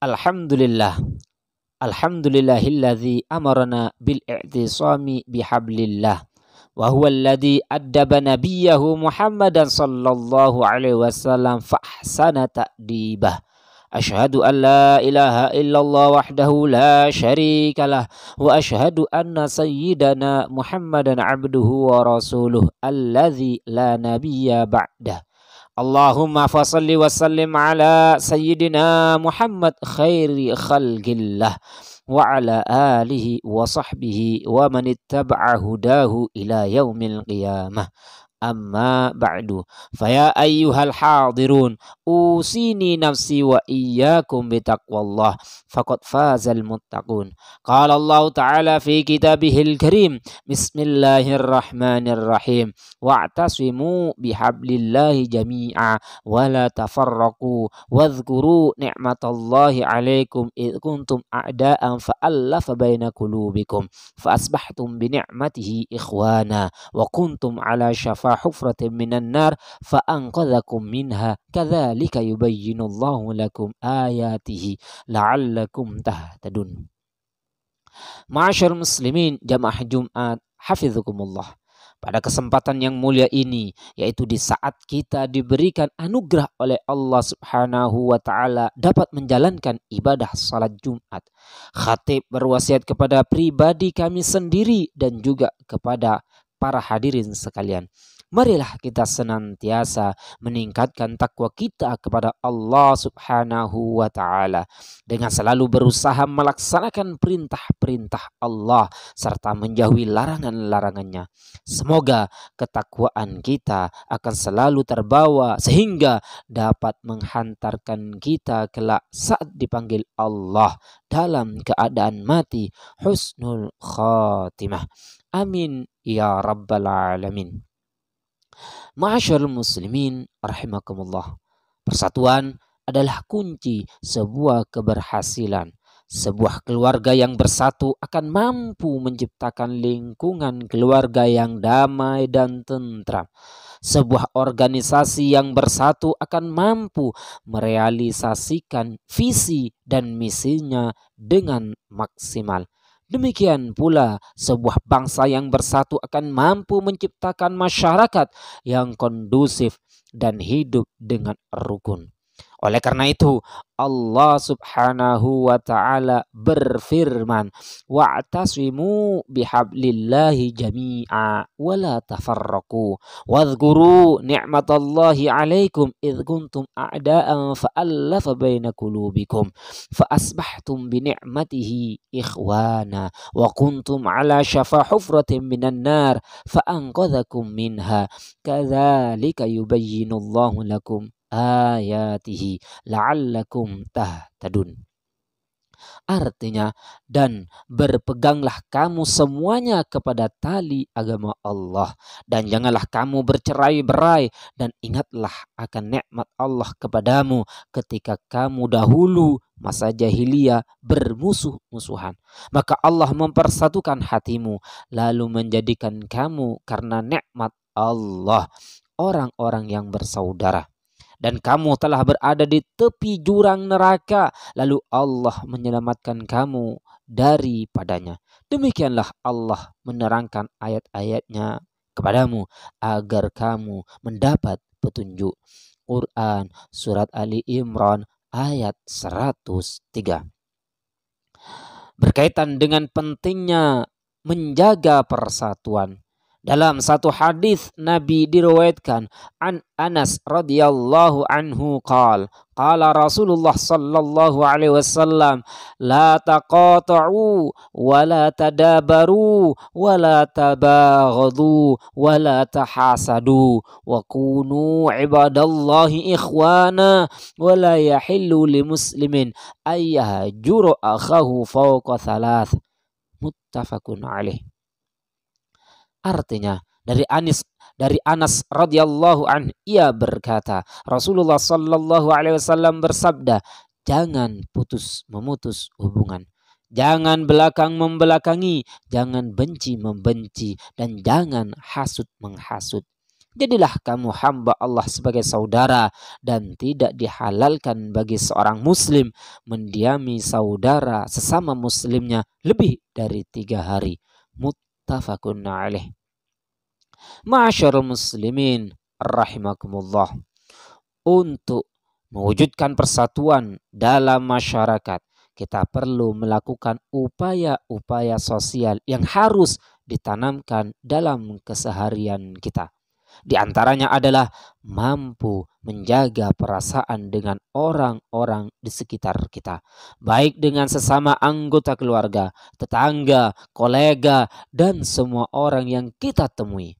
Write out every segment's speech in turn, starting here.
Alhamdulillah. Alhamdulillahilladzi amarana bil i'tisami bihablillah wa huwa alladhi addaba nabiyahu Muhammadan sallallahu alaihi wasallam fa ahsana ta'dibah. Ashhadu an la ilaha illallah wahdahu la syarika wa ashhadu anna sayyidana Muhammadan abduhu wa rasuluh alladzi la nabiyya ba'dah. Allahumma fasalli wa sallim ala sayyidina Muhammad khairi khalqillah wa ala alihi wa sahbihi wa man ittaba'a hudahu ila yaumil qiyamah. أما بعد فيا أيها الحاضرون أوصيني نفسي وإياكم بتقوى الله فقد فاز المتقون قال الله تعالى في كتابه الكريم بسم الله الرحمن الرحيم واعتصموا بحبل الله جميعا ولا تفرقوا واذكروا نعمة الله عليكم إذ كنتم أعداء فألف بين قلوبكم فأصبحتم بنعمته إخوانا وكنتم على شفا حفرة من النار فأنقذكم منها كذلك يبين الله لكم آياته لعلكم تهتدون معاشر المسلمين muslimin jamaah Jumat hafizukumullah pada kesempatan yang mulia ini yaitu di saat kita diberikan anugerah oleh Allah Subhanahu wa taala dapat menjalankan ibadah salat Jumat. Khatib berwasiat kepada pribadi kami sendiri dan juga kepada para hadirin sekalian marilah kita senantiasa meningkatkan takwa kita kepada Allah Subhanahu wa taala dengan selalu berusaha melaksanakan perintah-perintah Allah serta menjauhi larangan-larangannya. Semoga ketakwaan kita akan selalu terbawa sehingga dapat menghantarkan kita kelak saat dipanggil Allah dalam keadaan mati husnul khatimah. Amin ya rabbal alamin. Ma'asyarul muslimin rahimakumullah. Persatuan adalah kunci sebuah keberhasilan. Sebuah keluarga yang bersatu akan mampu menciptakan lingkungan keluarga yang damai dan tentram. Sebuah organisasi yang bersatu akan mampu merealisasikan visi dan misinya dengan maksimal. Demikian pula, sebuah bangsa yang bersatu akan mampu menciptakan masyarakat yang kondusif dan hidup dengan rukun. Oleh karena itu, Allah Subhanahu wa taala berfirman, "Wa'tasimu bihablillahi jami'a wa la tafarraqu. Wadhkuru ni'matallahi 'alaikum id kuntum a'da'an fa'alafa baina qulubikum fa asbahtum ikhwana wa kuntum 'ala syafa hufratin minan nar fa minha. Kadzalika yubayyinullahu lakum ayatihi la'allakum hmm. tahtadun. Artinya, dan berpeganglah kamu semuanya kepada tali agama Allah. Dan janganlah kamu bercerai-berai. Dan ingatlah akan nikmat Allah kepadamu ketika kamu dahulu masa jahiliyah bermusuh-musuhan. Maka Allah mempersatukan hatimu lalu menjadikan kamu karena nikmat Allah orang-orang yang bersaudara dan kamu telah berada di tepi jurang neraka lalu Allah menyelamatkan kamu daripadanya. Demikianlah Allah menerangkan ayat-ayatnya kepadamu agar kamu mendapat petunjuk. Quran Surat Ali Imran ayat 103. Berkaitan dengan pentingnya menjaga persatuan. Dalam satu hadis Nabi diriwayatkan an Anas radhiyallahu anhu qal qala Rasulullah sallallahu alaihi wasallam la taqata'u wa la tadabaru wa la tabaghadu wa la tahasadu wa kunu ibadallahi ikhwana wa la yahillu limuslimin ayyahjuru akhahu fawqa thalath muttafaqun alaih Artinya dari Anis dari Anas radhiyallahu an ia berkata Rasulullah sallallahu alaihi wasallam bersabda jangan putus memutus hubungan jangan belakang membelakangi jangan benci membenci dan jangan hasut menghasut Jadilah kamu hamba Allah sebagai saudara dan tidak dihalalkan bagi seorang muslim mendiami saudara sesama muslimnya lebih dari tiga hari. Mut muttafaqun alaih. Ma'asyarul muslimin rahimakumullah. Untuk mewujudkan persatuan dalam masyarakat, kita perlu melakukan upaya-upaya sosial yang harus ditanamkan dalam keseharian kita. Di antaranya adalah mampu menjaga perasaan dengan orang-orang di sekitar kita, baik dengan sesama anggota keluarga, tetangga, kolega, dan semua orang yang kita temui.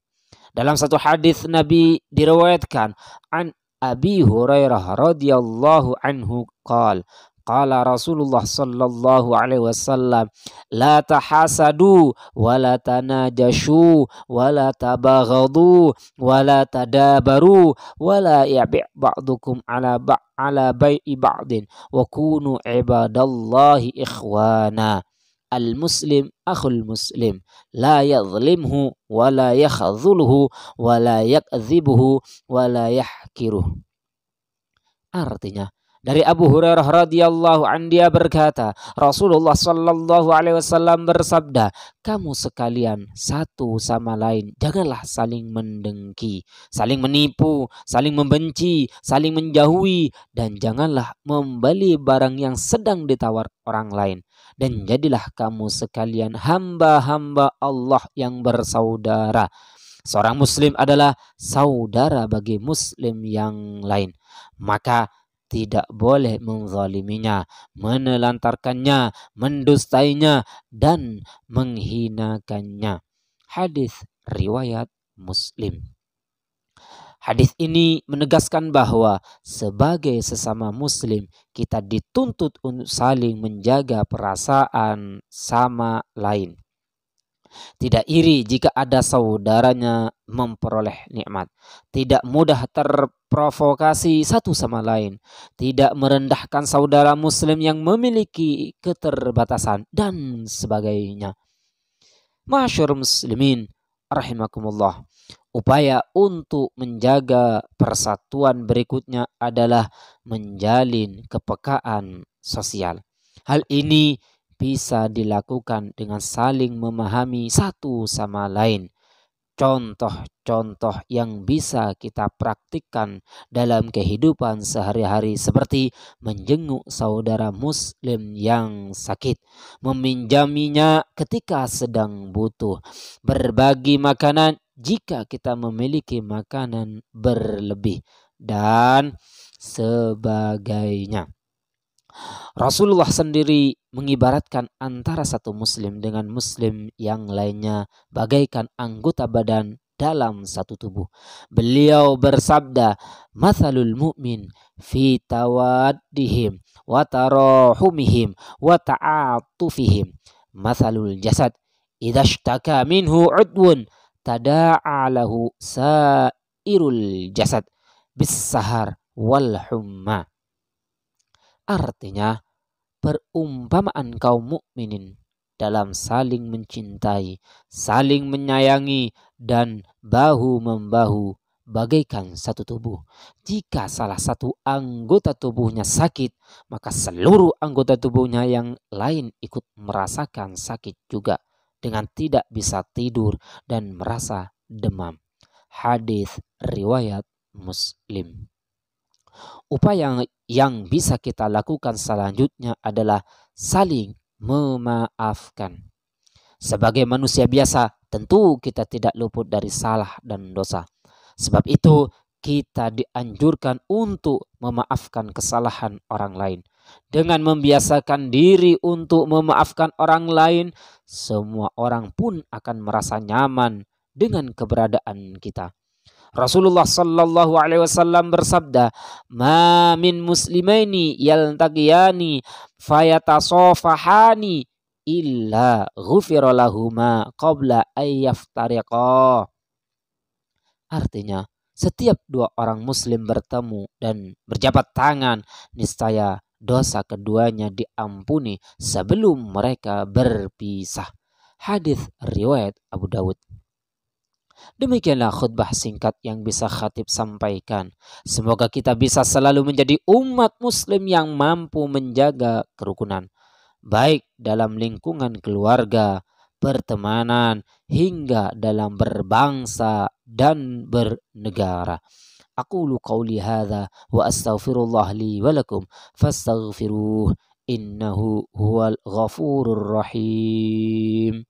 Dalam satu hadis Nabi diriwayatkan an Abi Hurairah radhiyallahu anhu qala قال رسول الله صلى الله عليه وسلم لا تحاسدوا ولا تناجشوا ولا تباغضوا ولا تدابروا ولا يبع بعضكم على بعض على بيع بعض وكونوا عباد الله إخوانا المسلم أخو المسلم لا يظلمه ولا يخذله ولا يكذبه ولا يحكره Artinya, Dari Abu Hurairah radhiyallahu an dia berkata, Rasulullah shallallahu alaihi wasallam bersabda, kamu sekalian satu sama lain janganlah saling mendengki, saling menipu, saling membenci, saling menjauhi dan janganlah membeli barang yang sedang ditawar orang lain dan jadilah kamu sekalian hamba-hamba Allah yang bersaudara. Seorang muslim adalah saudara bagi muslim yang lain. Maka tidak boleh menzaliminya, menelantarkannya, mendustainya, dan menghinakannya. Hadis riwayat Muslim. Hadis ini menegaskan bahwa sebagai sesama Muslim, kita dituntut untuk saling menjaga perasaan sama lain. Tidak iri jika ada saudaranya memperoleh nikmat. Tidak mudah terprovokasi satu sama lain. Tidak merendahkan saudara muslim yang memiliki keterbatasan dan sebagainya. Masyur muslimin rahimakumullah. Upaya untuk menjaga persatuan berikutnya adalah menjalin kepekaan sosial. Hal ini bisa dilakukan dengan saling memahami satu sama lain. Contoh-contoh yang bisa kita praktikkan dalam kehidupan sehari-hari seperti menjenguk saudara muslim yang sakit, meminjaminya ketika sedang butuh, berbagi makanan jika kita memiliki makanan berlebih, dan sebagainya. Rasulullah sendiri mengibaratkan antara satu muslim dengan muslim yang lainnya bagaikan anggota badan dalam satu tubuh. Beliau bersabda, "Matsalul mu'min fi tawaddihim wa tarahumihim wa ta'atufihim." Matsalul jasad idashtaka minhu udwun tada'a lahu sa'irul jasad bis sahar wal humma. Artinya, perumpamaan kaum mukminin dalam saling mencintai, saling menyayangi, dan bahu-membahu bagaikan satu tubuh. Jika salah satu anggota tubuhnya sakit, maka seluruh anggota tubuhnya yang lain ikut merasakan sakit juga dengan tidak bisa tidur dan merasa demam. Hadis riwayat Muslim. Upaya yang, yang bisa kita lakukan selanjutnya adalah saling memaafkan. Sebagai manusia biasa, tentu kita tidak luput dari salah dan dosa. Sebab itu, kita dianjurkan untuk memaafkan kesalahan orang lain. Dengan membiasakan diri untuk memaafkan orang lain, semua orang pun akan merasa nyaman dengan keberadaan kita. Rasulullah sallallahu alaihi wasallam bersabda, "Ma min muslimaini yaltaqiyani fayatasafahani illa ghufira lahumā qabla ayyaftariqa." Artinya, setiap dua orang muslim bertemu dan berjabat tangan, niscaya dosa keduanya diampuni sebelum mereka berpisah. Hadis riwayat Abu Dawud. Demikianlah khutbah singkat yang bisa khatib sampaikan. Semoga kita bisa selalu menjadi umat muslim yang mampu menjaga kerukunan. Baik dalam lingkungan keluarga, pertemanan, hingga dalam berbangsa dan bernegara. Aku قولي هذا wa astaghfirullah li walakum fastaghfiruh innahu huwal ghafurur rahim.